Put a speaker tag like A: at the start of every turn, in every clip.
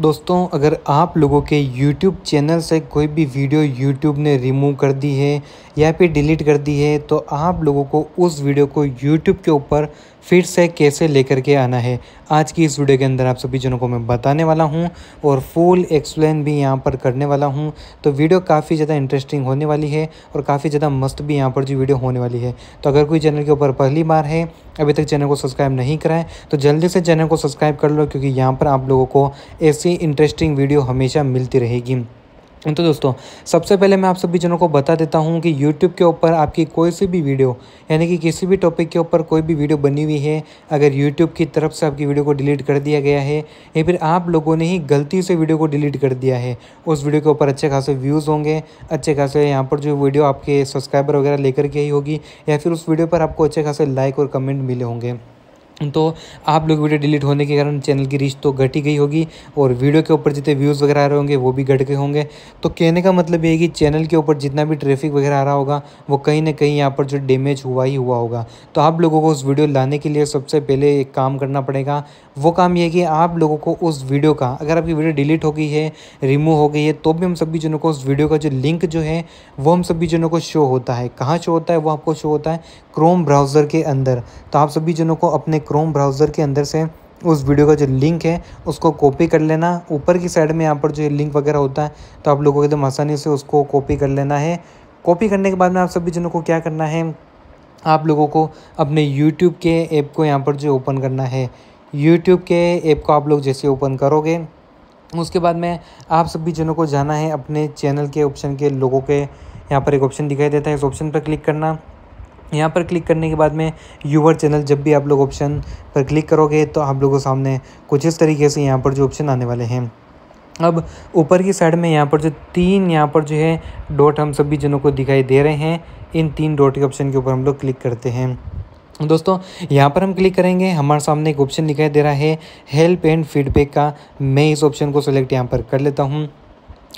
A: दोस्तों अगर आप लोगों के YouTube चैनल से कोई भी वीडियो YouTube ने रिमूव कर दी है या फिर डिलीट कर दी है तो आप लोगों को उस वीडियो को YouTube के ऊपर फिर से कैसे लेकर के आना है आज की इस वीडियो के अंदर आप सभी जनों को मैं बताने वाला हूँ और फुल एक्सप्लेन भी यहाँ पर करने वाला हूँ तो वीडियो काफ़ी ज़्यादा इंटरेस्टिंग होने वाली है और काफ़ी ज़्यादा मस्त भी यहाँ पर जो वीडियो होने वाली है तो अगर कोई चैनल के ऊपर पहली बार है अभी तक चैनल को सब्सक्राइब नहीं कराएं तो जल्दी से चैनल को सब्सक्राइब कर लो क्योंकि यहाँ पर आप लोगों को ऐसी इंटरेस्टिंग वीडियो हमेशा मिलती रहेगी तो दोस्तों सबसे पहले मैं आप सभी जनों को बता देता हूँ कि YouTube के ऊपर आपकी कोई सी भी वीडियो यानी कि किसी भी टॉपिक के ऊपर कोई भी वीडियो बनी हुई है अगर YouTube की तरफ से आपकी वीडियो को डिलीट कर दिया गया है या फिर आप लोगों ने ही गलती से वीडियो को डिलीट कर दिया है उस वीडियो के ऊपर अच्छे खासे व्यूज़ होंगे अच्छे खासे यहाँ पर जो वीडियो आपके सब्सक्राइबर वगैरह लेकर के ही होगी या फिर उस वीडियो पर आपको अच्छे खासे लाइक और कमेंट मिले होंगे तो आप लोग वीडियो डिलीट होने के कारण चैनल की रीच तो घट ही गई होगी और वीडियो के ऊपर जितने व्यूज़ वगैरह आ रहे होंगे वो भी घट गए होंगे तो कहने का मतलब ये है कि चैनल के ऊपर जितना भी ट्रैफिक वगैरह आ रहा होगा वो कहीं ना कहीं यहाँ पर जो डैमेज हुआ ही हुआ होगा तो आप लोगों को उस वीडियो लाने के लिए सबसे पहले एक काम करना पड़ेगा वो काम ये कि आप लोगों को उस वीडियो का अगर आपकी वीडियो डिलीट हो गई है रिमूव हो गई है तो भी हम सभी जनों को उस वीडियो का जो लिंक जो है वो हम सभी जनों को शो होता है कहाँ शो होता है वो आपको शो होता है क्रोम ब्राउज़र के अंदर तो आप सभी जनों को अपने क्रोम ब्राउज़र के अंदर से उस वीडियो का जो लिंक है उसको कॉपी कर लेना ऊपर की साइड में यहाँ पर जो लिंक वगैरह होता है तो आप लोगों को एकदम आसानी से उसको कॉपी कर लेना है कॉपी करने के बाद में आप सभी जनों को क्या करना है आप लोगों को अपने यूट्यूब के ऐप को यहाँ पर जो ओपन करना है यूट्यूब के ऐप को आप लोग जैसे ओपन करोगे उसके बाद में आप सभी जनों को जाना है अपने चैनल के ऑप्शन के लोगों के यहाँ पर एक ऑप्शन दिखाई देता है इस ऑप्शन पर क्लिक करना यहाँ पर क्लिक करने के बाद में यूवर चैनल जब भी आप लोग ऑप्शन पर क्लिक करोगे तो आप लोगों के सामने कुछ इस तरीके से यहाँ पर जो ऑप्शन आने वाले हैं अब ऊपर की साइड में यहाँ पर जो तीन यहाँ पर जो है डॉट हम सभी जनों को दिखाई दे रहे हैं इन तीन डॉट के ऑप्शन के ऊपर हम लोग क्लिक करते हैं दोस्तों यहाँ पर हम क्लिक करेंगे हमारे सामने एक ऑप्शन दिखाई दे रहा है हेल्प एंड फीडबैक का मैं इस ऑप्शन को सिलेक्ट यहाँ पर कर लेता हूँ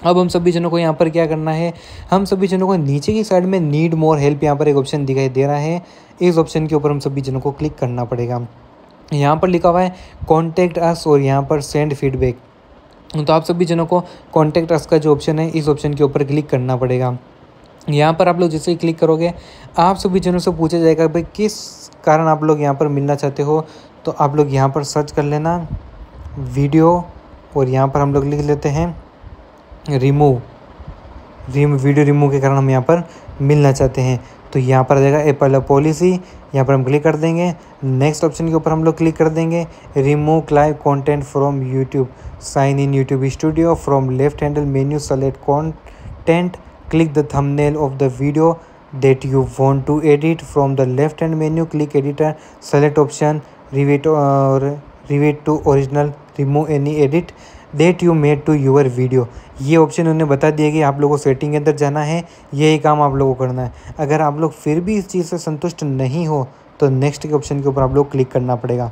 A: अब हम सभी जनों को यहाँ पर क्या करना है हम सभी जनों को नीचे की साइड में नीड मोर हेल्प यहाँ पर एक ऑप्शन दिखाई दे रहा है इस ऑप्शन के ऊपर हम सभी जनों को क्लिक करना पड़ेगा यहाँ पर लिखा हुआ है कॉन्टैक्ट अस और यहाँ पर सेंड फीडबैक तो आप सभी जनों को कॉन्टैक्ट अस का जो ऑप्शन है इस ऑप्शन के ऊपर क्लिक करना पड़ेगा यहाँ पर आप लोग जैसे ही क्लिक करोगे आप सभी जनों से पूछा जाएगा भाई किस कारण आप लोग यहाँ पर मिलना चाहते हो तो आप लोग यहाँ पर सर्च कर लेना वीडियो और यहाँ पर हम लोग लिख लेते हैं रिमूव रिम वीडियो रिमूव के कारण हम यहाँ पर मिलना चाहते हैं तो यहाँ पर आ जाएगा एप्पल पॉलिसी यहाँ पर हम क्लिक कर देंगे नेक्स्ट ऑप्शन के ऊपर हम लोग क्लिक कर देंगे remove live content from YouTube sign in YouTube studio from left handle menu select content click the thumbnail of the video that you want to edit from the left hand menu click editor select option revert और revert to original remove any edit that you made to your video ये option उन्होंने बता दिया कि आप लोगों को setting के अंदर जाना है यही काम आप लोगों को करना है अगर आप लोग फिर भी इस चीज़ से संतुष्ट नहीं हो तो नेक्स्ट के ऑप्शन के ऊपर आप लोग क्लिक करना पड़ेगा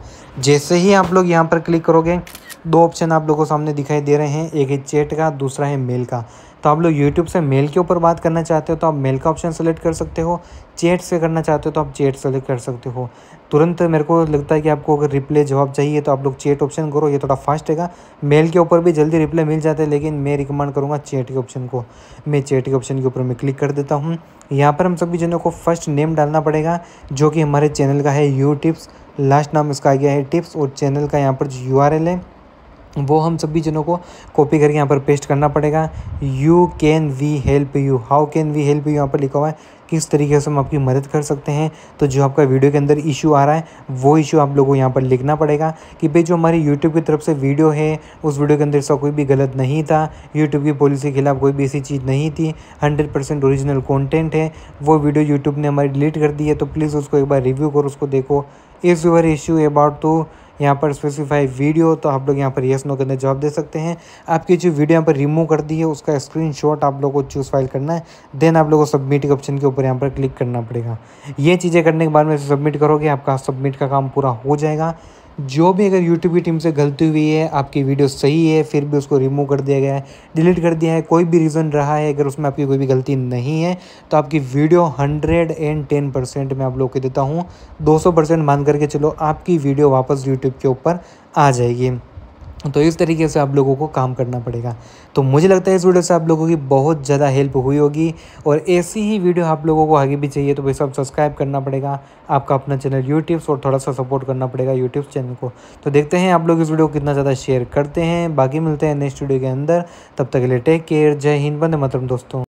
A: जैसे ही आप लोग यहाँ पर क्लिक करोगे दो ऑप्शन आप लोगों को सामने दिखाई दे रहे हैं एक है चैट का दूसरा है मेल का तो आप लोग यूट्यूब से मेल के ऊपर बात करना चाहते हो तो आप मेल का ऑप्शन सेलेक्ट कर सकते हो चैट से करना चाहते हो तो आप चैट सेलेक्ट कर सकते हो तुरंत मेरे को लगता है कि आपको अगर रिप्लाई जवाब चाहिए तो आप लोग चैट ऑप्शन करो ये थोड़ा फास्ट है मेल के ऊपर भी जल्दी रिप्लाई मिल जाता है लेकिन मैं रिकमेंड करूँगा चैट के ऑप्शन को मैं चैट के ऑप्शन के ऊपर मैं क्लिक कर देता हूँ यहाँ पर हम सभी जनों को फर्स्ट नेम डालना पड़ेगा जो कि हमारे चैनल का है यू टिप्स लास्ट नाम इसका आ गया है टिप्स और चैनल का यहाँ पर जो यू है वो हम सभी जनों को कॉपी करके यहाँ पर पेस्ट करना पड़ेगा you can we help you how can we help you यहाँ पर लिखा हुआ है किस तरीके से हम आपकी मदद कर सकते हैं तो जो आपका वीडियो के अंदर इशू आ रहा है वो इशू आप लोगों को यहाँ पर लिखना पड़ेगा कि भाई जो हमारे यूट्यूब की तरफ से वीडियो है उस वीडियो के अंदर ऐसा कोई भी गलत नहीं था यूट्यूब की पॉलिसी के खिलाफ कोई भी ऐसी चीज़ नहीं थी हंड्रेड परसेंट ओरिजिनल कॉन्टेंट है वो वीडियो यूट्यूब ने हमारी डिलीट कर दी है तो प्लीज़ उसको एक बार रिव्यू करो उसको देखो is your issue about to यहाँ पर स्पेसिफाई वीडियो तो आप लोग यहाँ पर येस नो करने जवाब दे सकते हैं आपकी जो वीडियो यहाँ पर रिमूव कर दी है उसका स्क्रीनशॉट आप लोग को चूज़ फाइल करना है देन आप लोगों को सबमिट के ऑप्शन के ऊपर ऊपर यहाँ पर क्लिक करना पड़ेगा ये चीज़ें करने के बाद में सबमिट करोगे आपका सबमिट का काम पूरा हो जाएगा जो भी अगर यूट्यूब की टीम से गलती हुई है आपकी वीडियो सही है फिर भी उसको रिमूव कर दिया गया है डिलीट कर दिया है कोई भी रीज़न रहा है अगर उसमें आपकी कोई भी गलती नहीं है तो आपकी video hundred and ten percent मैं आप लोग को देता हूँ दो सौ परसेंट मान करके चलो आपकी वीडियो वापस यूट्यूब के ऊपर आ जाएगी तो इस तरीके से आप लोगों को काम करना पड़ेगा तो मुझे लगता है इस वीडियो से आप लोगों की बहुत ज़्यादा हेल्प हुई होगी और ऐसी ही वीडियो आप लोगों को आगे भी चाहिए तो भाई साहब सब्सक्राइब करना पड़ेगा आपका अपना चैनल यूट्यूब्स और थोड़ा सा सपोर्ट करना पड़ेगा यूट्यूब चैनल को तो देखते हैं आप लोग इस वीडियो को कितना ज़्यादा शेयर करते हैं बाकी मिलते हैं नेक्स्ट वीडियो के अंदर तब तक के लिए टेक केयर जय हिंद बंद मतलब दोस्तों